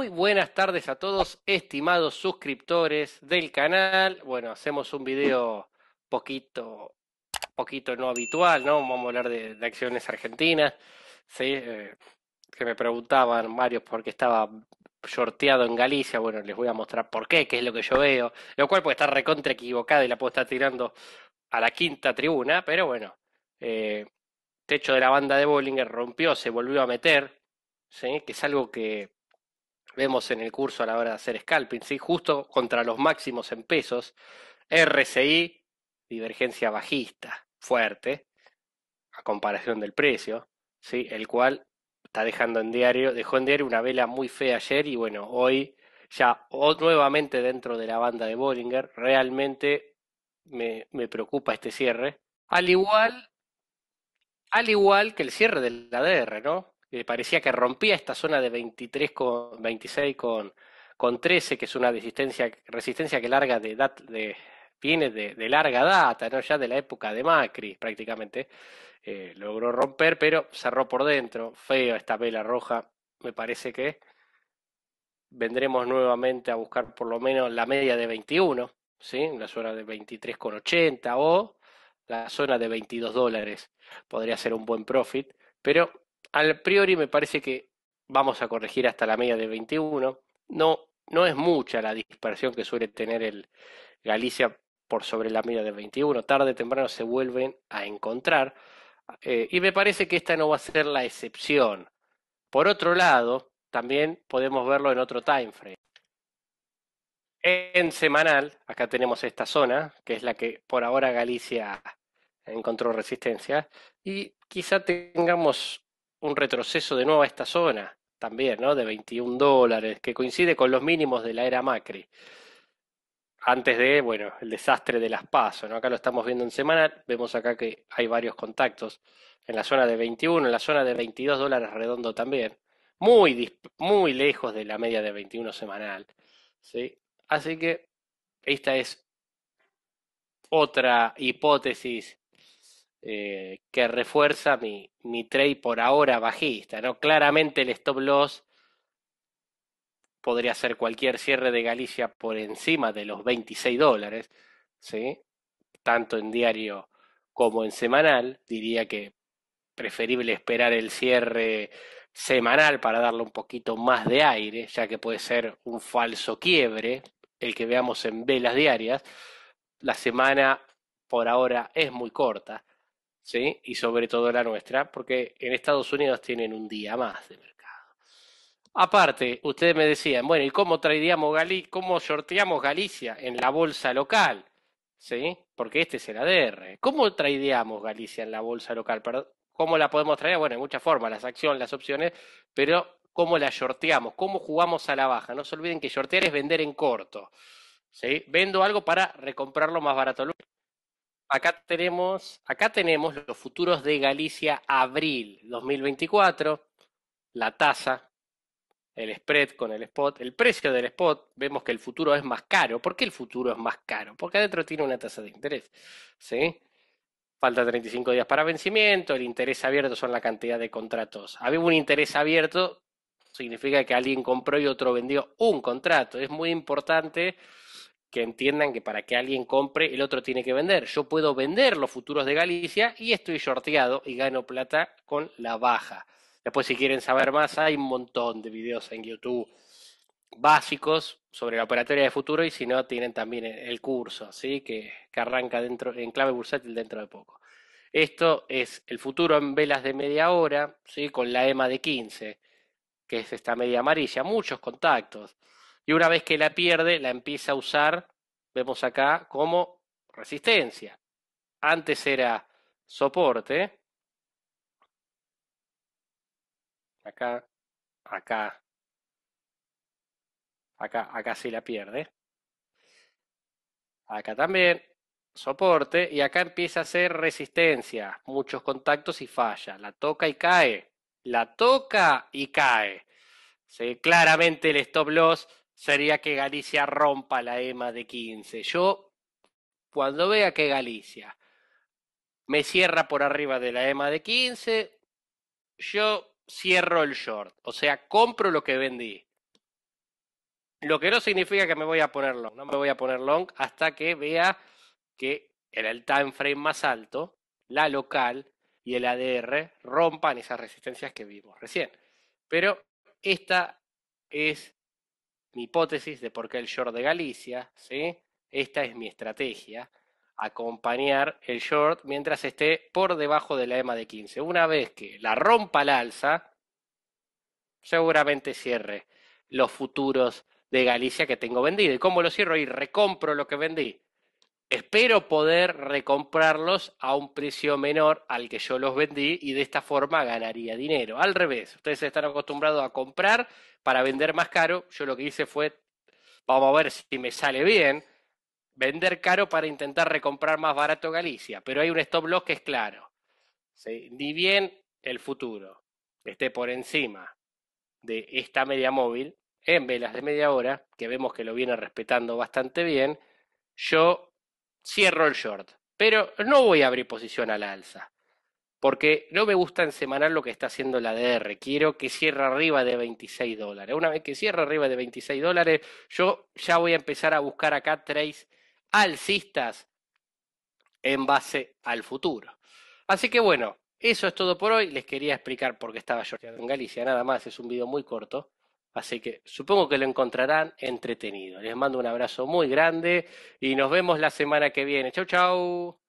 Muy buenas tardes a todos, estimados suscriptores del canal. Bueno, hacemos un video poquito, poquito no habitual, ¿no? Vamos a hablar de, acciones argentinas. Sí, eh, que me preguntaban varios por qué estaba shorteado en Galicia. Bueno, les voy a mostrar por qué, qué es lo que yo veo. Lo cual puede estar recontra equivocada y la puedo estar tirando a la quinta tribuna, pero bueno. Eh, techo de la banda de Bollinger rompió, se volvió a meter, ¿sí? que es algo que vemos en el curso a la hora de hacer scalping, ¿sí? justo contra los máximos en pesos, RCI divergencia bajista, fuerte, a comparación del precio, ¿sí? el cual está dejando en diario, dejó en diario una vela muy fea ayer y bueno, hoy ya nuevamente dentro de la banda de Bollinger, realmente me, me preocupa este cierre, al igual, al igual que el cierre de la DR, ¿no? parecía que rompía esta zona de 23 con 26 con, con 13, que es una resistencia, que larga de, edad de viene de, larga data, ¿no? ya de la época de Macri prácticamente. Eh, logró romper, pero cerró por dentro. Feo esta vela roja. Me parece que vendremos nuevamente a buscar por lo menos la media de 21, ¿sí? la zona de 23,80 o la zona de 22 dólares. Podría ser un buen profit, pero al priori me parece que vamos a corregir hasta la media de 21. No, no es mucha la dispersión que suele tener el Galicia por sobre la media de 21. Tarde o temprano se vuelven a encontrar. Eh, y me parece que esta no va a ser la excepción. Por otro lado, también podemos verlo en otro time frame. En semanal, acá tenemos esta zona, que es la que por ahora Galicia encontró resistencia, y quizá tengamos un retroceso de nuevo a esta zona también, ¿no? De 21 dólares, que coincide con los mínimos de la era Macri. Antes de, bueno, el desastre de las PASO, ¿no? Acá lo estamos viendo en semanal, vemos acá que hay varios contactos en la zona de 21, en la zona de 22 dólares redondo también, muy, muy lejos de la media de 21 semanal, ¿sí? Así que esta es otra hipótesis eh, que refuerza mi, mi trade por ahora bajista. ¿no? Claramente el stop loss podría ser cualquier cierre de Galicia por encima de los 26 dólares, ¿sí? tanto en diario como en semanal. Diría que preferible esperar el cierre semanal para darle un poquito más de aire, ya que puede ser un falso quiebre, el que veamos en velas diarias. La semana por ahora es muy corta. ¿sí? Y sobre todo la nuestra, porque en Estados Unidos tienen un día más de mercado. Aparte, ustedes me decían, bueno, ¿y cómo tradeamos Galicia, Galicia en la bolsa local? ¿Sí? Porque este es el ADR. ¿Cómo traideamos Galicia en la bolsa local? ¿Cómo la podemos traer? Bueno, hay muchas formas, las acciones, las opciones, pero ¿cómo la shorteamos? ¿Cómo jugamos a la baja? No se olviden que shortear es vender en corto. ¿Sí? Vendo algo para recomprarlo más barato acá tenemos, acá tenemos los futuros de Galicia abril 2024, la tasa, el spread con el spot, el precio del spot, vemos que el futuro es más caro. ¿Por qué el futuro es más caro? Porque adentro tiene una tasa de interés, ¿sí? Falta 35 días para vencimiento, el interés abierto son la cantidad de contratos. Había un interés abierto, significa que alguien compró y otro vendió un contrato. Es muy importante que entiendan que para que alguien compre, el otro tiene que vender. Yo puedo vender los futuros de Galicia y estoy sorteado y gano plata con la baja. Después, si quieren saber más, hay un montón de videos en YouTube básicos sobre la operatoria de futuro y si no, tienen también el curso, que, que arranca dentro, en clave bursátil dentro de poco. Esto es el futuro en velas de media hora, ¿sí? con la EMA de 15, que es esta media amarilla, muchos contactos y una vez que la pierde, la empieza a usar, vemos acá, como resistencia. Antes era soporte. Acá, acá, acá, acá sí la pierde. Acá también, soporte, y acá empieza a ser resistencia, muchos contactos y falla. La toca y cae, la toca y cae. claramente el stop loss sería que Galicia rompa la EMA de 15. Yo, cuando vea que Galicia me cierra por arriba de la EMA de 15, yo cierro el short, o sea, compro lo que vendí. Lo que no significa que me voy a poner long, no me voy a poner long hasta que vea que en el time frame más alto, la local y el ADR rompan esas resistencias que vimos recién. Pero esta es mi hipótesis de por qué el short de Galicia, ¿sí? Esta es mi estrategia, acompañar el short mientras esté por debajo de la EMA de 15. Una vez que la rompa la alza, seguramente cierre los futuros de Galicia que tengo vendido. ¿Y cómo lo cierro? Y recompro lo que vendí. Espero poder recomprarlos a un precio menor al que yo los vendí y de esta forma ganaría dinero. Al revés, ustedes están acostumbrados a comprar para vender más caro. Yo lo que hice fue, vamos a ver si me sale bien, vender caro para intentar recomprar más barato Galicia. Pero hay un stop loss que es claro. Ni bien el futuro esté por encima de esta media móvil, en velas de media hora, que vemos que lo viene respetando bastante bien, yo cierro el short. Pero no voy a abrir posición a la alza. Porque no me gusta en semanal lo que está haciendo la DR. Quiero que cierre arriba de 26 dólares. Una vez que cierre arriba de 26 dólares, yo ya voy a empezar a buscar acá trades alcistas en base al futuro. Así que bueno, eso es todo por hoy. Les quería explicar por qué estaba yo en Galicia. Nada más, es un video muy corto. Así que supongo que lo encontrarán entretenido. Les mando un abrazo muy grande y nos vemos la semana que viene. Chau, chau.